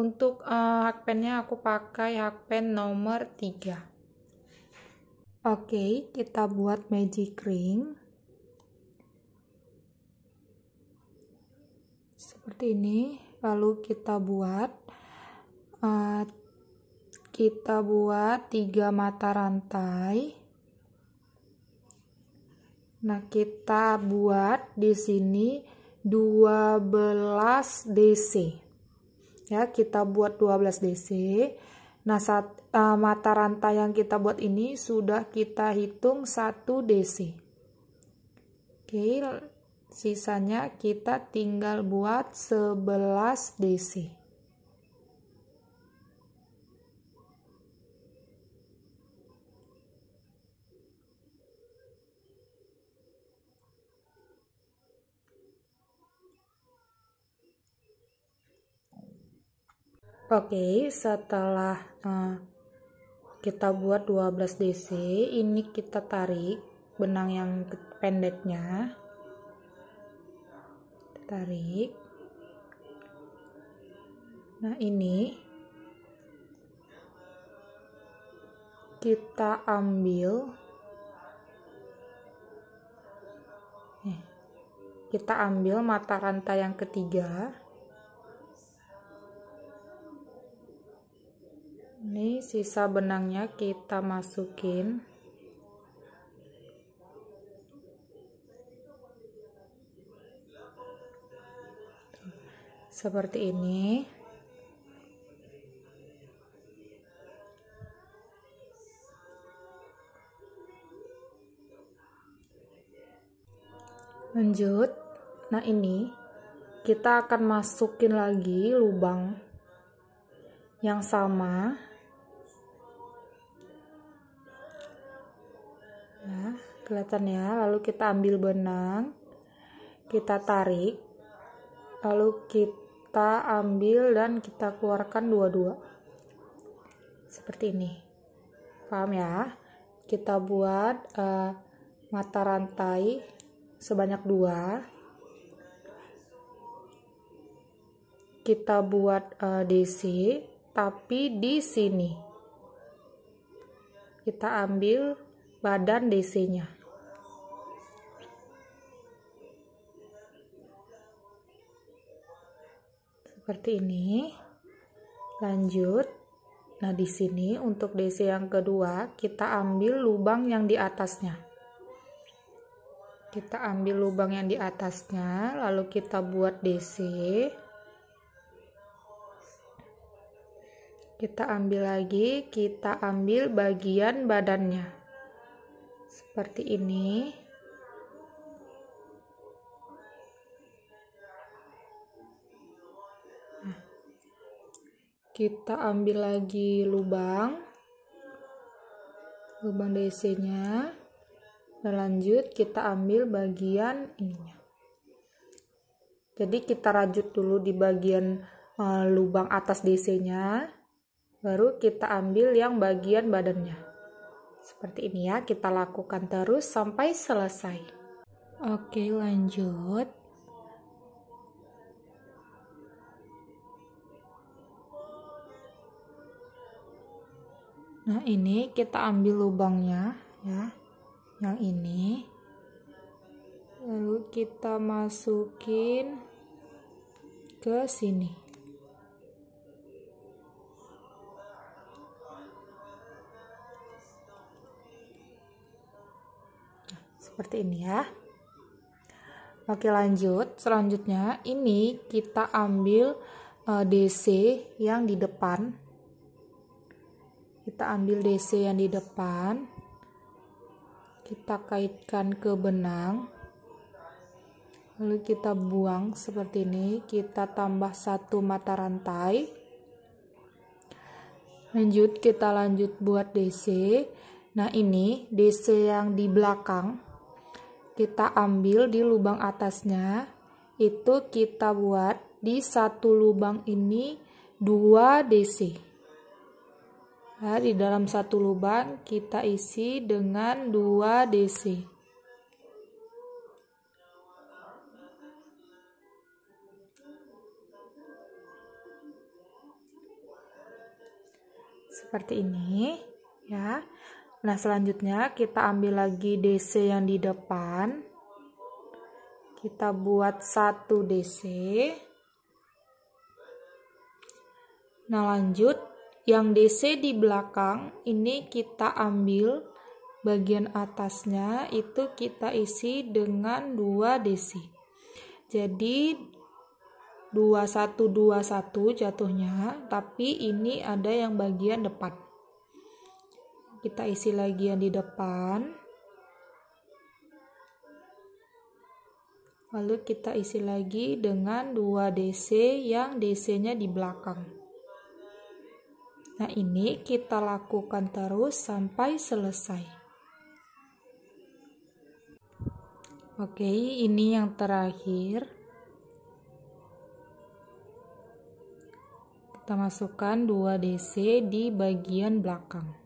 Untuk uh, eh, hakpennya aku pakai hakpen nomor 3. Oke, kita buat magic ring. Seperti ini, lalu kita buat uh, kita buat tiga mata rantai. Nah, kita buat di sini 12 DC ya kita buat 12 DC nah saat uh, mata rantai yang kita buat ini sudah kita hitung 1 DC oke sisanya kita tinggal buat 11 DC Oke, okay, setelah uh, kita buat 12 DC, ini kita tarik benang yang pendeknya. Kita tarik. Nah, ini kita ambil kita ambil mata rantai yang ketiga ini sisa benangnya kita masukin seperti ini lanjut nah ini kita akan masukin lagi lubang yang sama Nah, kelihatan ya. Lalu kita ambil benang, kita tarik, lalu kita ambil dan kita keluarkan dua-dua. Seperti ini. Paham ya? Kita buat uh, mata rantai sebanyak dua. Kita buat uh, eh, DC, tapi di sini kita ambil badan DC-nya. Seperti ini. Lanjut. Nah, di sini untuk DC yang kedua, kita ambil lubang yang di atasnya kita ambil lubang yang di atasnya lalu kita buat DC kita ambil lagi kita ambil bagian badannya seperti ini nah, kita ambil lagi lubang lubang DC nya dan nah, lanjut kita ambil bagian ininya jadi kita rajut dulu di bagian uh, lubang atas DC nya baru kita ambil yang bagian badannya seperti ini ya, kita lakukan terus sampai selesai. Oke, lanjut. Nah, ini kita ambil lubangnya ya. Yang ini. Lalu kita masukin ke sini. seperti ini ya oke lanjut selanjutnya ini kita ambil uh, eh, DC yang di depan kita ambil DC yang di depan kita kaitkan ke benang lalu kita buang seperti ini kita tambah satu mata rantai lanjut kita lanjut buat DC nah ini DC yang di belakang kita ambil di lubang atasnya itu kita buat di satu lubang ini 2 DC nah, di dalam satu lubang kita isi dengan 2 DC seperti ini ya Nah, selanjutnya kita ambil lagi DC yang di depan. Kita buat satu DC. Nah, lanjut yang DC di belakang ini kita ambil bagian atasnya itu kita isi dengan 2 DC. Jadi 2121 jatuhnya, tapi ini ada yang bagian depan kita isi lagi yang di depan lalu kita isi lagi dengan 2 DC yang DC-nya di belakang. Nah, ini kita lakukan terus sampai selesai. Oke, ini yang terakhir. Kita masukkan 2 DC di bagian belakang.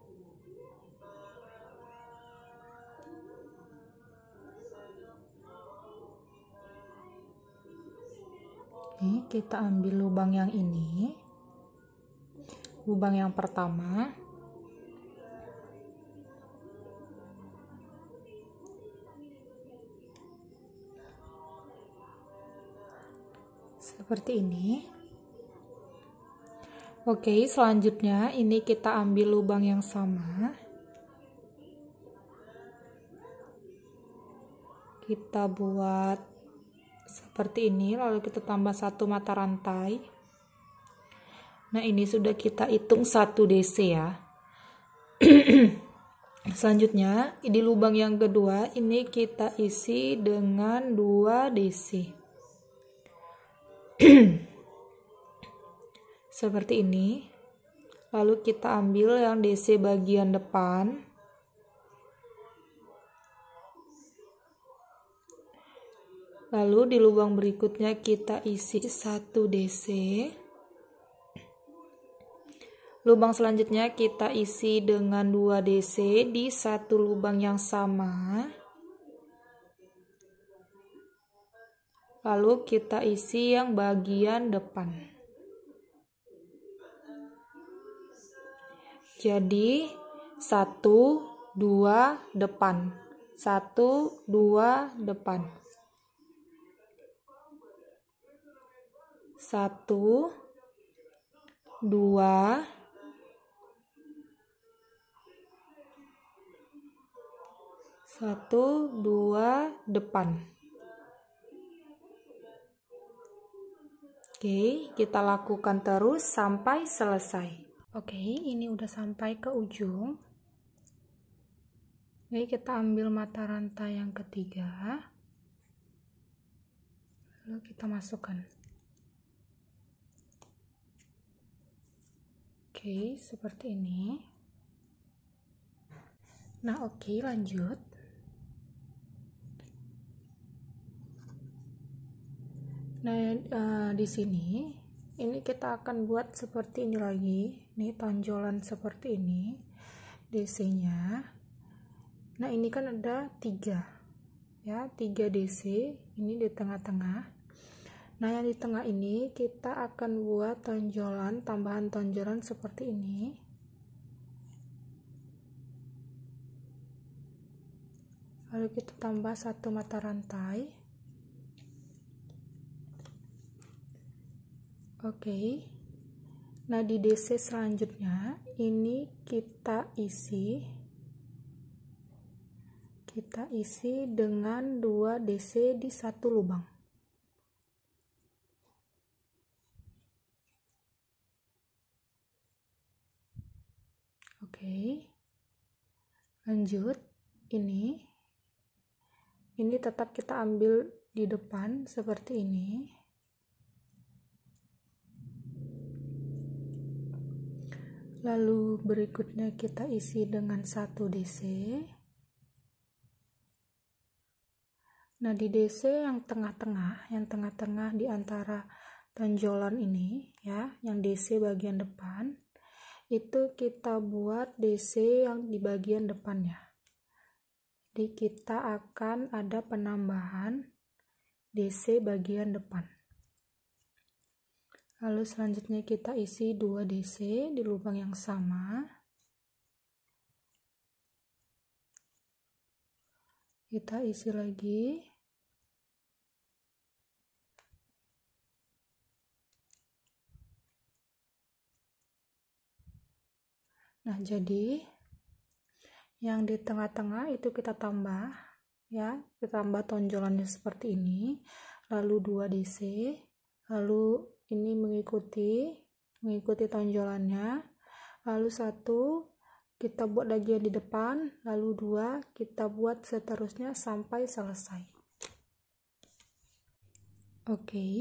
ini kita ambil lubang yang ini lubang yang pertama seperti ini oke selanjutnya ini kita ambil lubang yang sama kita buat seperti ini lalu kita tambah satu mata rantai nah ini sudah kita hitung satu DC ya selanjutnya di lubang yang kedua ini kita isi dengan dua DC seperti ini lalu kita ambil yang DC bagian depan Lalu di lubang berikutnya kita isi 1 DC. Lubang selanjutnya kita isi dengan 2 DC di satu lubang yang sama. Lalu kita isi yang bagian depan. Jadi 1 2 depan. 1 2 depan. satu, dua, satu, dua, depan. Oke, kita lakukan terus sampai selesai. Oke, ini udah sampai ke ujung. Ini kita ambil mata rantai yang ketiga. Lalu kita masukkan. Oke, seperti ini. Nah, oke, lanjut. Nah, e, di sini ini kita akan buat seperti ini lagi. Ini tonjolan seperti ini DC-nya. Nah, ini kan ada tiga ya, tiga DC ini di tengah-tengah. Nah, yang di tengah ini kita akan buat tonjolan, tambahan tonjolan seperti ini. Lalu kita tambah satu mata rantai. Oke. Nah, di DC selanjutnya ini kita isi kita isi dengan dua DC di satu lubang. okay. lanjut ini ini tetap kita ambil di depan seperti ini lalu berikutnya kita isi dengan 1 DC nah di DC yang tengah-tengah yang tengah-tengah di antara tonjolan ini ya yang DC bagian depan itu kita buat DC yang di bagian depannya jadi kita akan ada penambahan DC bagian depan lalu selanjutnya kita isi 2 DC di lubang yang sama kita isi lagi Nah, jadi yang di tengah-tengah itu kita tambah ya, kita tambah tonjolannya seperti ini, lalu 2 DC, lalu ini mengikuti mengikuti tonjolannya, lalu satu kita buat lagi yang di depan, lalu dua kita buat seterusnya sampai selesai. Oke, okay.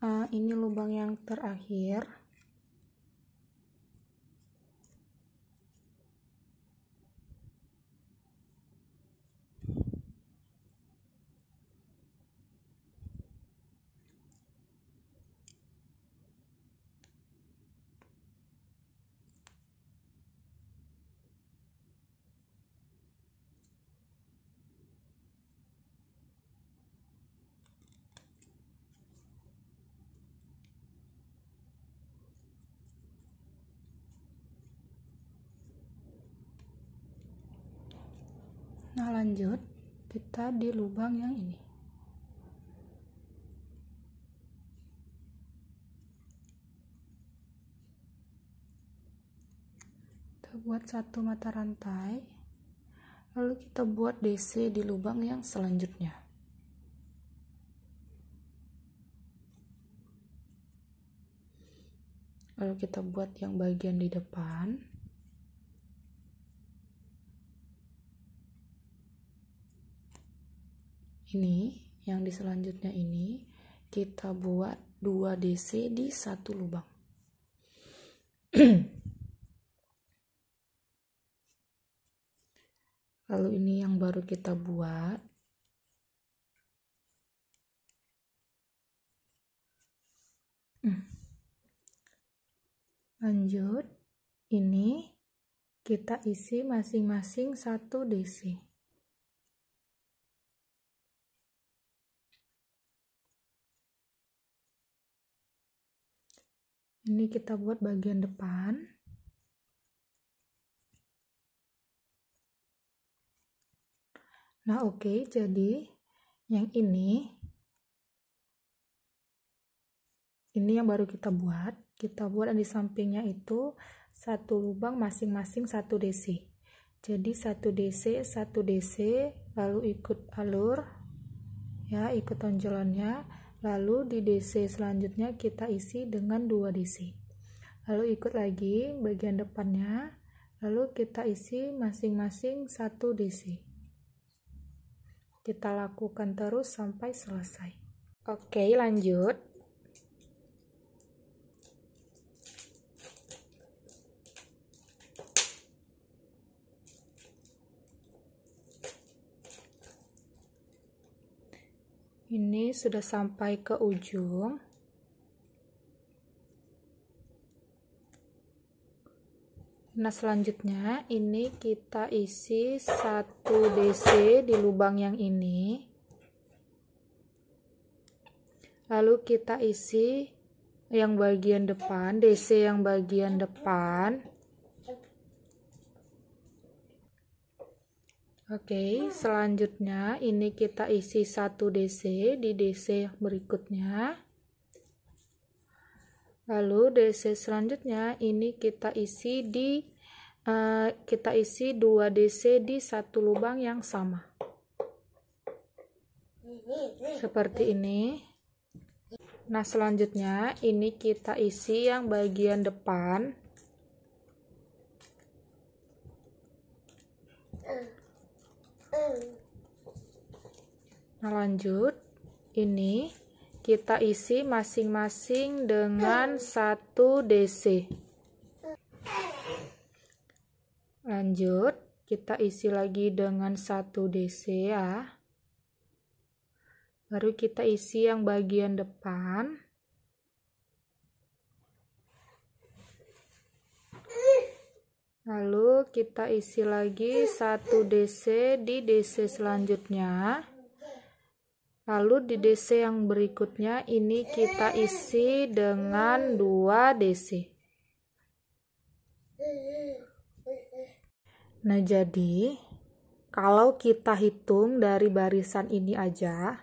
uh, eh, ini lubang yang terakhir Nah, lanjut kita di lubang yang ini. Kita buat satu mata rantai. Lalu kita buat DC di lubang yang selanjutnya. Lalu kita buat yang bagian di depan. ini yang di selanjutnya ini kita buat 2 DC di satu lubang lalu ini yang baru kita buat lanjut ini kita isi masing-masing satu DC ini kita buat bagian depan nah oke okay, jadi yang ini ini yang baru kita buat kita buat di sampingnya itu satu lubang masing-masing satu DC jadi satu DC satu DC lalu ikut alur ya ikut tonjolannya Lalu di DC selanjutnya kita isi dengan 2 DC. Lalu ikut lagi bagian depannya, lalu kita isi masing-masing 1 DC. Kita lakukan terus sampai selesai. Oke, lanjut. ini sudah sampai ke ujung nah selanjutnya ini kita isi satu DC di lubang yang ini lalu kita isi yang bagian depan DC yang bagian depan Oke, selanjutnya ini kita isi satu DC di DC berikutnya. Lalu DC selanjutnya ini kita isi di uh, kita isi dua DC di satu lubang yang sama. Seperti ini. Nah, selanjutnya ini kita isi yang bagian depan Nah, lanjut. Ini kita isi masing-masing dengan satu DC. Lanjut, kita isi lagi dengan satu DC ya. Baru kita isi yang bagian depan. Lalu kita isi lagi satu DC di DC selanjutnya. Lalu di DC yang berikutnya ini kita isi dengan dua DC. Nah, jadi kalau kita hitung dari barisan ini aja,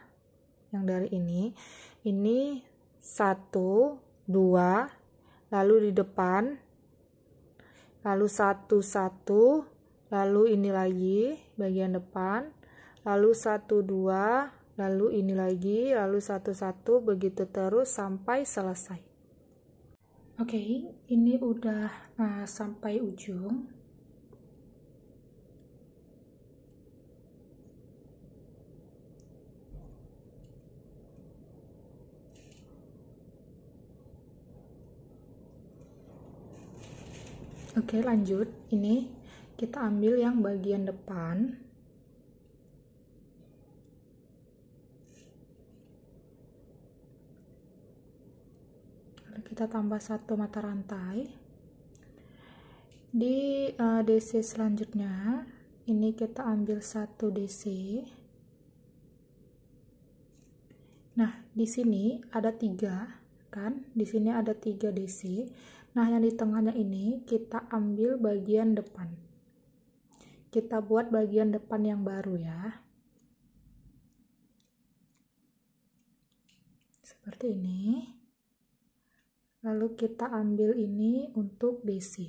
yang dari ini, ini satu dua lalu di depan lalu satu satu lalu ini lagi bagian depan lalu satu dua lalu ini lagi lalu satu satu begitu terus sampai selesai oke okay, ini udah uh, sampai ujung Oke, lanjut. Ini kita ambil yang bagian depan. kita tambah satu mata rantai. Di uh, eh, DC selanjutnya, ini kita ambil satu DC. Nah, di sini ada tiga, kan? Di sini ada tiga DC Nah, yang di tengahnya ini kita ambil bagian depan. Kita buat bagian depan yang baru ya. Seperti ini. Lalu kita ambil ini untuk DC.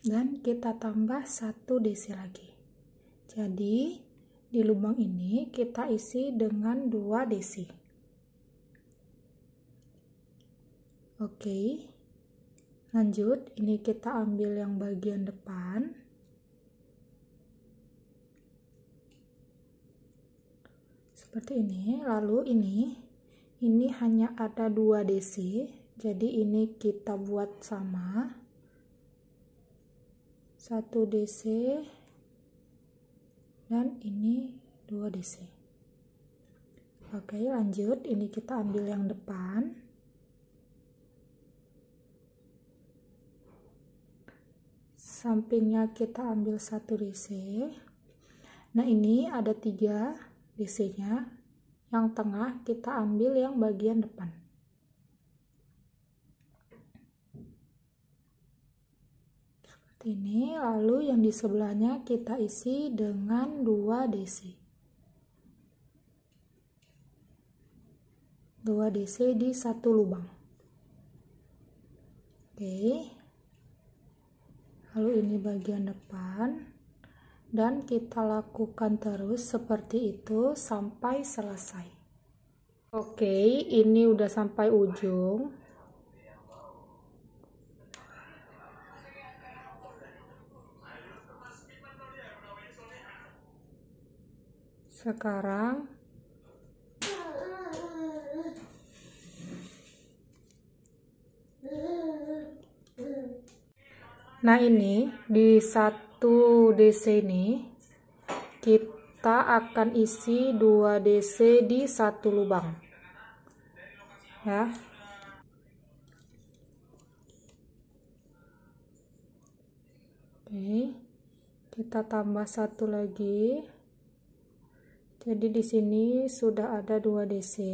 Dan kita tambah satu DC lagi. Jadi, di lubang ini kita isi dengan dua desi. Oke. Lanjut, ini kita ambil yang bagian depan. Seperti ini, lalu ini ini hanya ada dua DC. jadi ini kita buat sama. Satu dc dan ini dua dc. Oke, lanjut. Ini kita ambil yang depan. sampingnya kita ambil satu DC nah ini ada tiga DC nya yang tengah kita ambil yang bagian depan seperti ini lalu yang di sebelahnya kita isi dengan dua DC dua DC di satu lubang oke lalu ini bagian depan dan kita lakukan terus seperti itu sampai selesai oke ini udah sampai ujung sekarang Nah ini di satu DC ini kita akan isi dua DC di satu lubang. Ya. Oke. Kita tambah satu lagi. Jadi di sini sudah ada dua DC.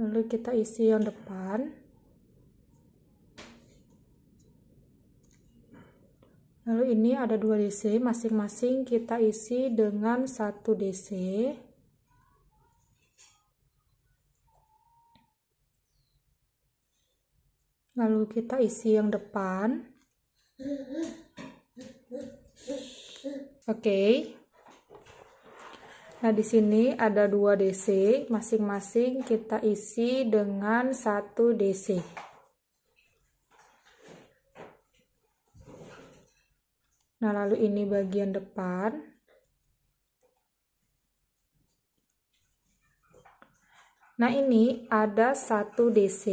lalu kita isi yang depan lalu ini ada 2 DC masing-masing kita isi dengan 1 DC lalu kita isi yang depan oke okay. Nah, di sini ada 2 DC, masing-masing kita isi dengan 1 DC. Nah, lalu ini bagian depan. Nah, ini ada 1 DC.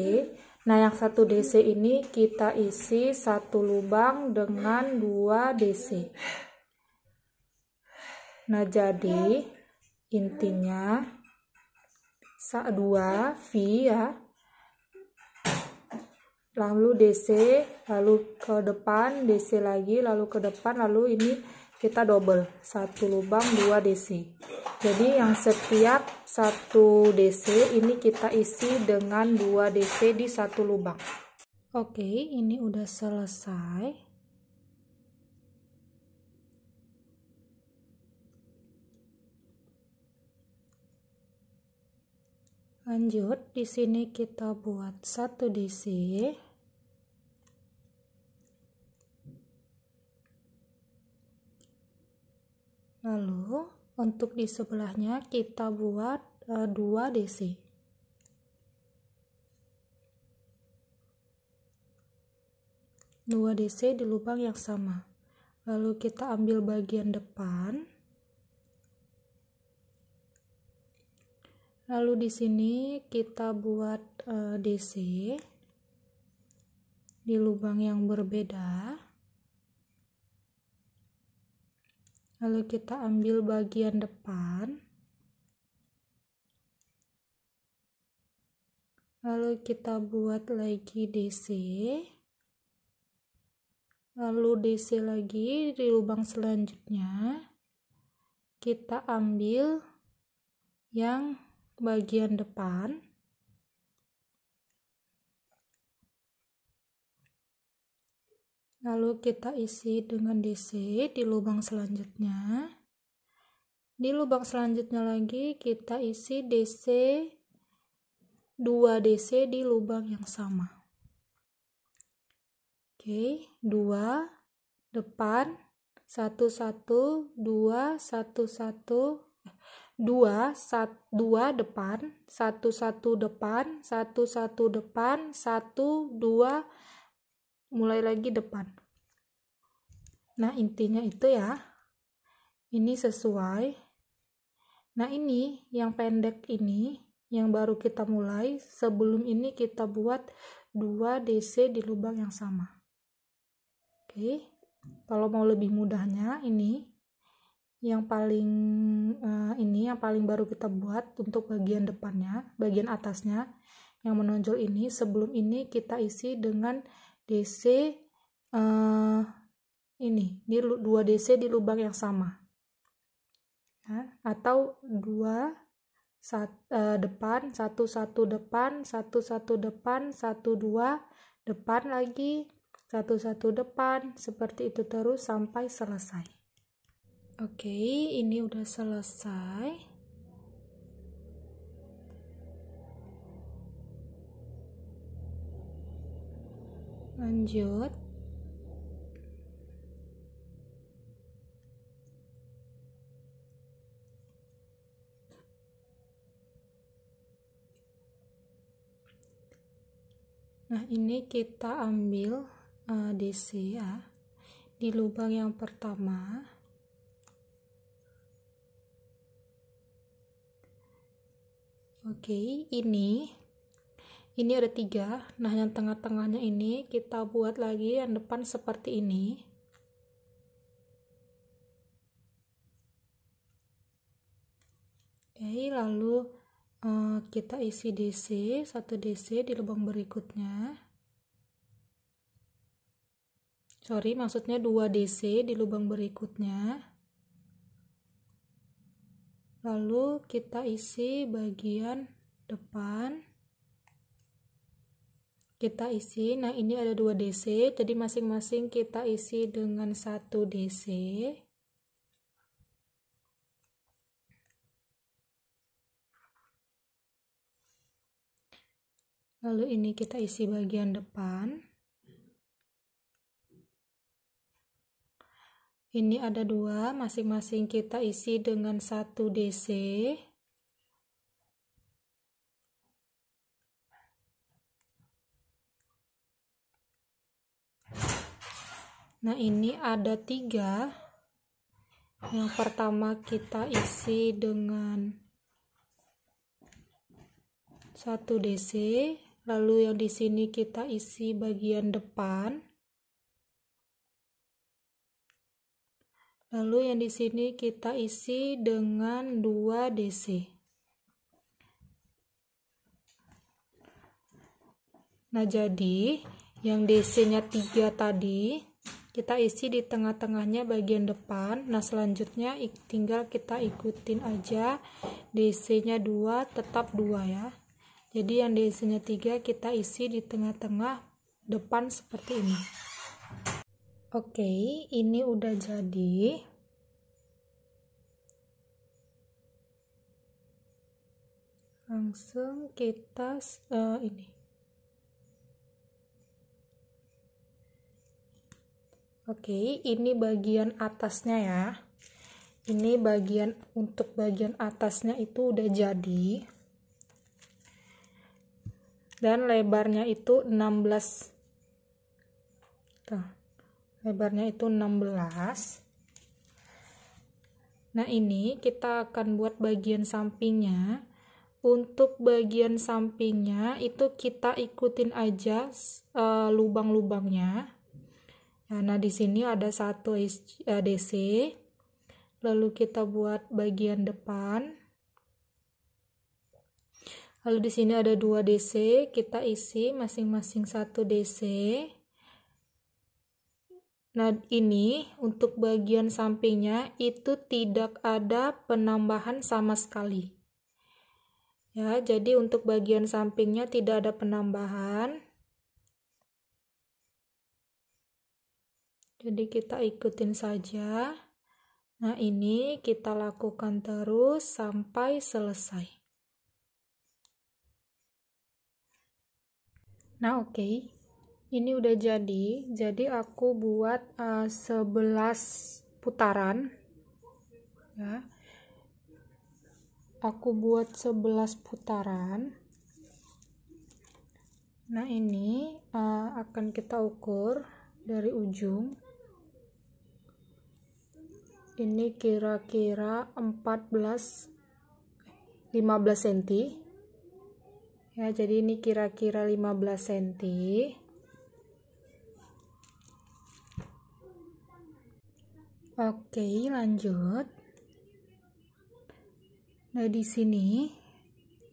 Nah, yang 1 DC ini kita isi satu lubang dengan 2 DC. Nah, jadi ya intinya sa 2 V ya lalu DC lalu ke depan DC lagi lalu ke depan lalu ini kita double satu lubang dua DC jadi yang setiap satu DC ini kita isi dengan dua DC di satu lubang oke ini udah selesai Lanjut, di sini kita buat satu DC. Lalu, untuk di sebelahnya kita buat eh, dua 2 DC. Dua DC di lubang yang sama. Lalu kita ambil bagian depan. lalu di sini kita buat e, eh, DC di lubang yang berbeda lalu kita ambil bagian depan lalu kita buat lagi DC lalu DC lagi di lubang selanjutnya kita ambil yang bagian depan lalu kita isi dengan DC di lubang selanjutnya di lubang selanjutnya lagi kita isi DC 2 DC di lubang yang sama oke 2 depan 1 1 2 1 1 dua 1 2 depan, satu satu depan, satu satu depan, satu dua mulai lagi depan. Nah, intinya itu ya. Ini sesuai. Nah, ini yang pendek ini yang baru kita mulai, sebelum ini kita buat 2 DC di lubang yang sama. Oke. Kalau mau lebih mudahnya ini yang paling uh, ini yang paling baru kita buat untuk bagian depannya bagian atasnya yang menonjol ini sebelum ini kita isi dengan DC uh, eh, ini di 2 DC di lubang yang sama nah, atau 2 sat, uh, depan satu satu depan satu satu depan satu dua depan lagi satu satu depan seperti itu terus sampai selesai Oke, ini udah selesai. Lanjut. Nah, ini kita ambil uh, eh, DC ya. Di lubang yang pertama, Oke, ini ini ada tiga. Nah, yang tengah-tengahnya ini kita buat lagi yang depan seperti ini. Oke, lalu uh, kita isi DC, satu DC di lubang berikutnya. Sorry, maksudnya dua DC di lubang berikutnya lalu kita isi bagian depan kita isi nah ini ada 2 DC jadi masing-masing kita isi dengan 1 DC lalu ini kita isi bagian depan Ini ada dua, masing-masing kita isi dengan satu DC. Nah, ini ada tiga. Yang pertama kita isi dengan satu DC, lalu yang di sini kita isi bagian depan. Lalu yang di sini kita isi dengan 2 DC. Nah, jadi yang DC-nya 3 tadi kita isi di tengah-tengahnya bagian depan. Nah, selanjutnya tinggal kita ikutin aja DC-nya 2 tetap 2 ya. Jadi yang DC-nya 3 kita isi di tengah-tengah depan seperti ini. Oke, ini udah jadi. Langsung kita uh, ini. Oke, ini bagian atasnya ya. Ini bagian untuk bagian atasnya itu udah jadi. Dan lebarnya itu 16. Tuh lebarnya itu 16 Nah, ini kita akan buat bagian sampingnya. Untuk bagian sampingnya itu kita ikutin aja uh, lubang-lubangnya. Nah, nah, di sini ada satu eh, DC. Lalu kita buat bagian depan. Lalu di sini ada dua DC, kita isi masing-masing satu DC. Nah, ini untuk bagian sampingnya itu tidak ada penambahan sama sekali. Ya, jadi untuk bagian sampingnya tidak ada penambahan. Jadi kita ikutin saja. Nah, ini kita lakukan terus sampai selesai. Nah, oke. Okay ini udah jadi jadi aku buat uh, eh, 11 putaran ya aku buat 11 putaran nah ini uh, akan kita ukur dari ujung ini kira-kira 14 15 cm ya jadi ini kira-kira 15 cm Oke, lanjut. Nah, di sini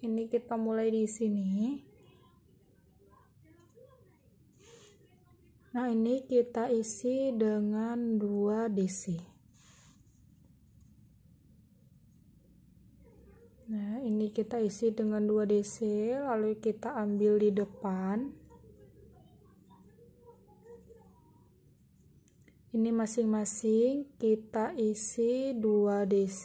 ini kita mulai di sini. Nah, ini kita isi dengan 2 DC. Nah, ini kita isi dengan 2 DC, lalu kita ambil di depan. ini masing-masing kita isi 2 DC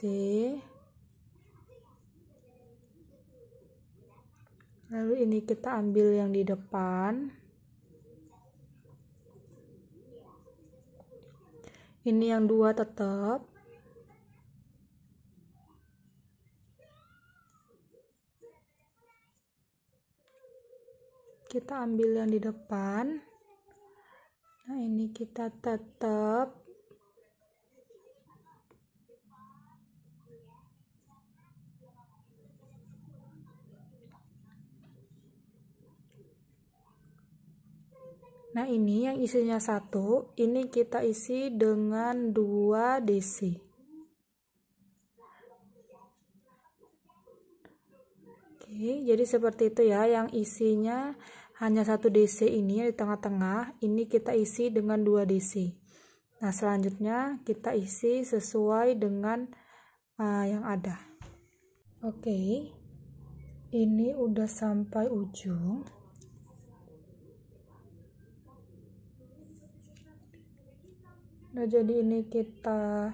lalu ini kita ambil yang di depan ini yang dua tetap kita ambil yang di depan nah ini kita tetap Nah ini yang isinya satu, ini kita isi dengan dua DC. Oke, jadi seperti itu ya yang isinya hanya satu DC ini ya, di tengah-tengah, ini kita isi dengan dua DC. Nah, selanjutnya kita isi sesuai dengan uh, yang ada. Oke. Okay. Ini udah sampai ujung. Nah, jadi ini kita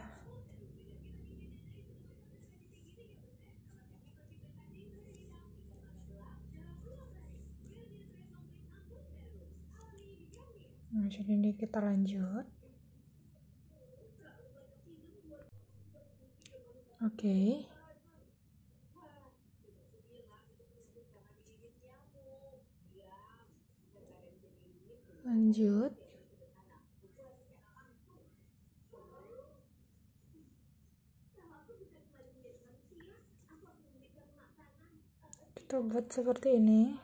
Nah, ini kita lanjut. Oke. Okay. Lanjut. Kita buat seperti ini.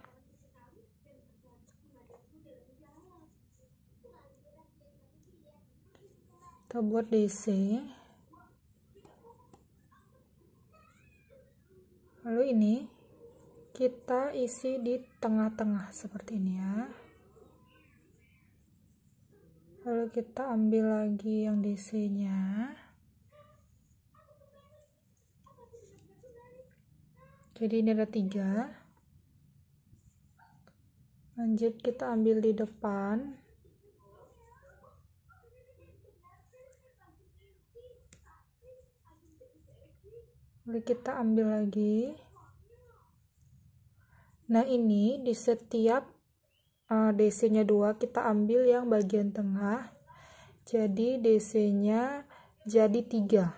kita buat DC lalu ini kita isi di tengah-tengah seperti ini ya lalu kita ambil lagi yang DC nya jadi ini ada tiga lanjut kita ambil di depan lalu kita ambil lagi nah ini di setiap uh, DC nya 2 kita ambil yang bagian tengah jadi DC nya jadi 3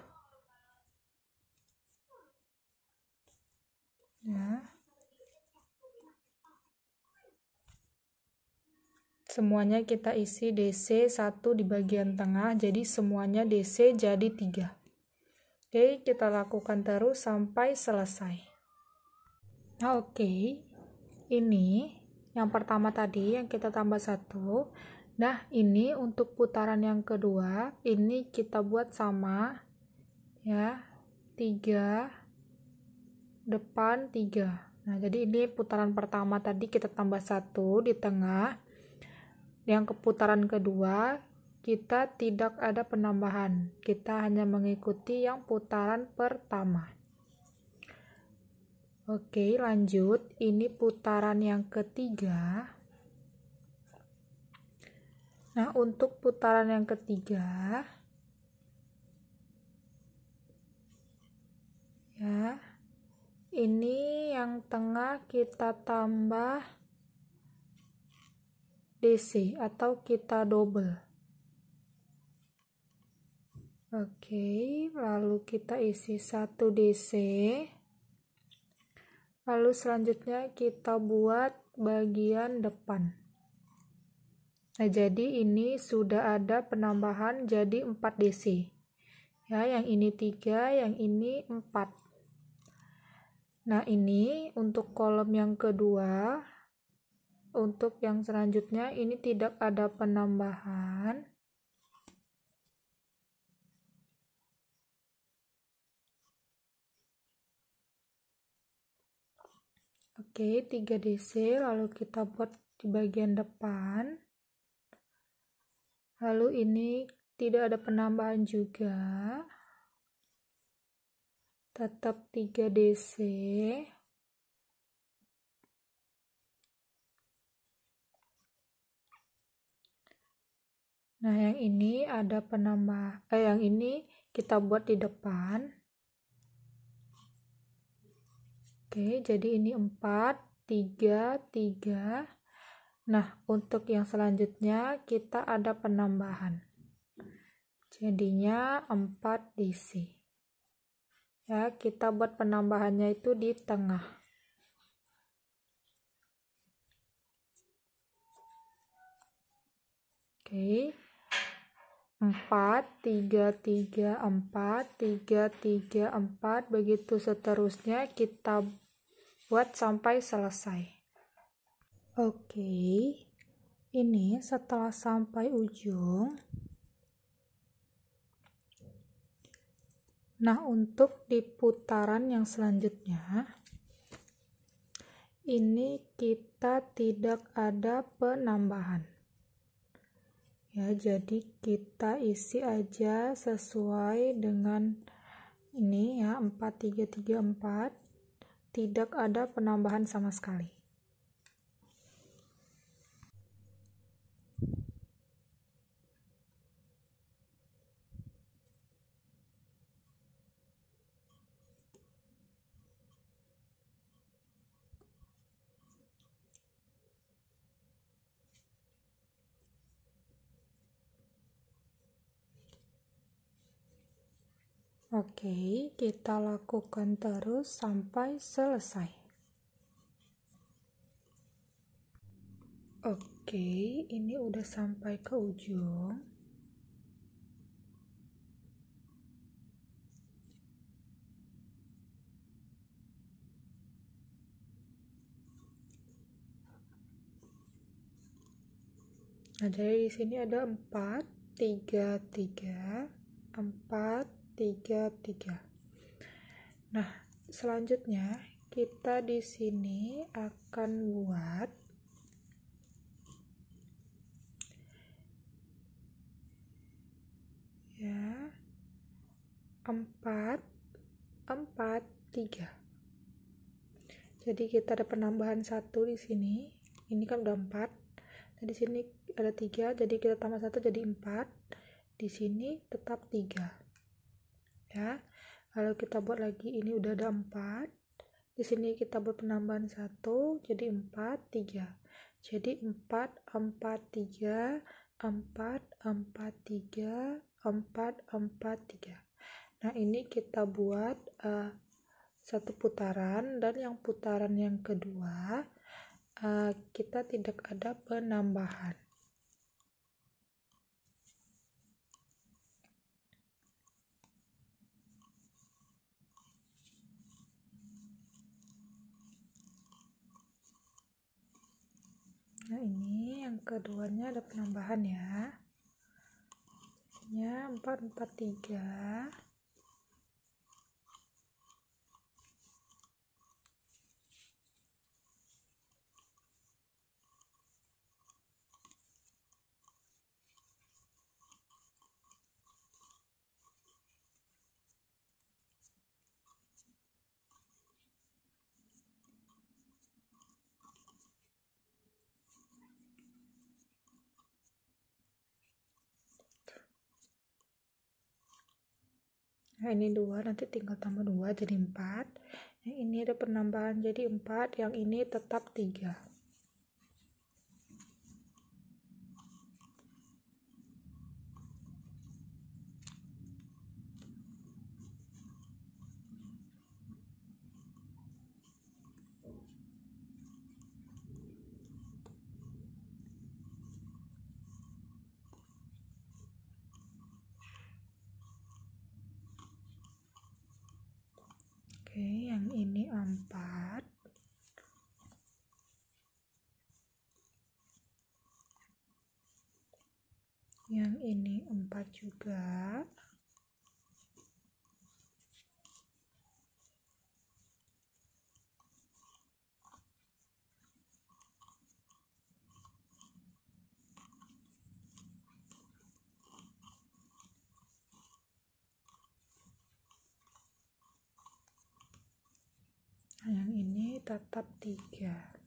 ya semuanya kita isi DC 1 di bagian tengah jadi semuanya DC jadi 3 Oke, kita lakukan terus sampai selesai. Nah, oke. Ini yang pertama tadi yang kita tambah satu. Nah, ini untuk putaran yang kedua, ini kita buat sama ya. tiga depan tiga. Nah, jadi ini putaran pertama tadi kita tambah satu di tengah. Yang keputaran kedua kita tidak ada penambahan, kita hanya mengikuti yang putaran pertama. Oke, lanjut. Ini putaran yang ketiga. Nah, untuk putaran yang ketiga, ya, ini yang tengah kita tambah DC atau kita double. Oke, lalu kita isi satu DC. Lalu selanjutnya kita buat bagian depan. Nah, jadi ini sudah ada penambahan jadi 4 DC. Ya, yang ini 3, yang ini 4. Nah, ini untuk kolom yang kedua. Untuk yang selanjutnya ini tidak ada penambahan Oke, 3DC lalu kita buat di bagian depan. Lalu ini tidak ada penambahan juga. Tetap 3DC. Nah, yang ini ada penambah eh yang ini kita buat di depan. Oke, jadi ini 4, 3, 3. Nah, untuk yang selanjutnya kita ada penambahan. Jadinya 4 DC. Ya, kita buat penambahannya itu di tengah. Oke. 4 3 3 4 3 3 4 begitu seterusnya kita Buat sampai selesai. Oke, ini setelah sampai ujung. Nah, untuk di putaran yang selanjutnya, ini kita tidak ada penambahan. Ya, jadi kita isi aja sesuai dengan ini ya, 4334 tidak ada penambahan sama sekali. Oke, kita lakukan terus sampai selesai. Oke, ini udah sampai ke ujung. Nah, jadi di sini ada 4, 3, 3, 4, tiga tiga, Nah, selanjutnya kita di sini akan buat ya empat empat tiga, Jadi kita ada penambahan satu di sini. Ini kan udah empat, Nah, di sini ada tiga, jadi kita tambah satu jadi empat, Di sini tetap tiga ya lalu kita buat lagi ini udah ada 4 di sini kita buat penambahan 1 jadi 4 3 jadi 4 4 3 4 4 3 4 4 3 nah ini kita buat uh, satu putaran dan yang putaran yang kedua uh, kita tidak ada penambahan Nah, ini yang keduanya ada penambahan ya ya tiga. nah ini dua nanti tinggal tambah dua jadi empat yang nah, ini ada penambahan jadi empat yang ini tetap tiga 4 juga nah, yang ini tetap tiga.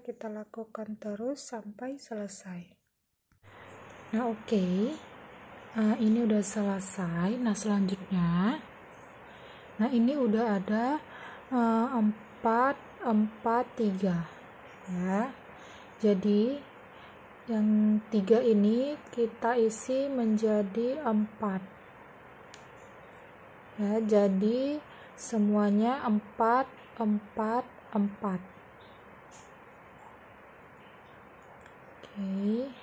kita lakukan terus sampai selesai nah oke okay. uh, ini udah selesai nah selanjutnya nah ini udah ada ah, empat empat tiga ya jadi yang tiga ini kita isi menjadi empat ya jadi semuanya empat empat empat 喂。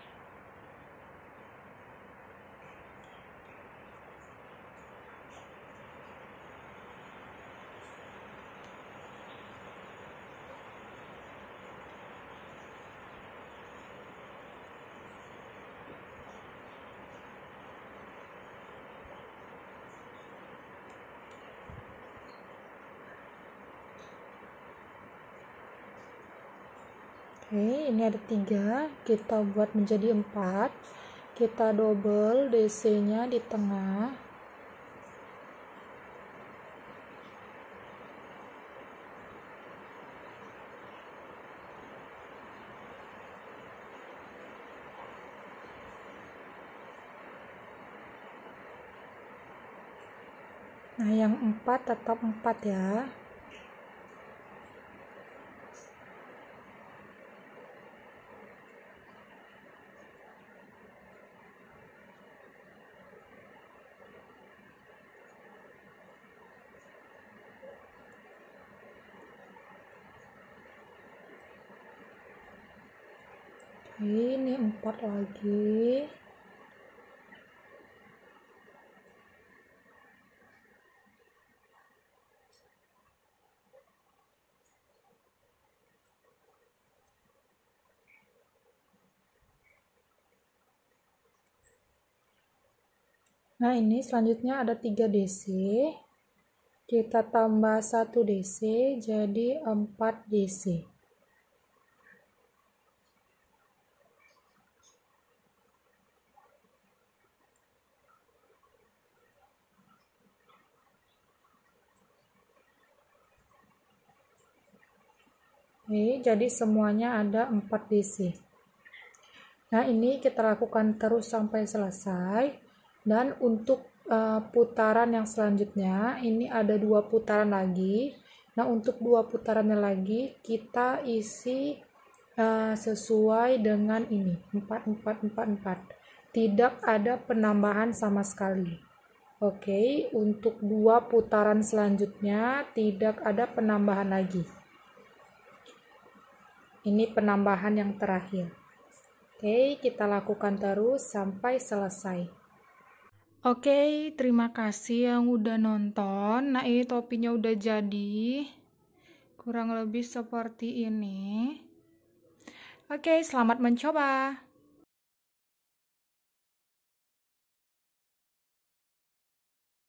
Oke, ini ada tiga, kita buat menjadi empat. Kita double DC-nya di tengah. Nah, yang empat tetap empat ya. lagi ini empat lagi Nah, ini selanjutnya ada 3 DC. Kita tambah 1 DC jadi 4 DC. Oke, jadi semuanya ada 4 DC. Nah, ini kita lakukan terus sampai selesai. Dan untuk uh, putaran yang selanjutnya, ini ada dua putaran lagi. Nah, untuk dua putarannya lagi, kita isi uh, sesuai dengan ini. 4, 4, 4, 4. Tidak ada penambahan sama sekali. Oke, untuk dua putaran selanjutnya, tidak ada penambahan lagi. Ini penambahan yang terakhir. Oke, kita lakukan terus sampai selesai. Oke, terima kasih yang udah nonton. Nah, ini topinya udah jadi. Kurang lebih seperti ini. Oke, selamat mencoba.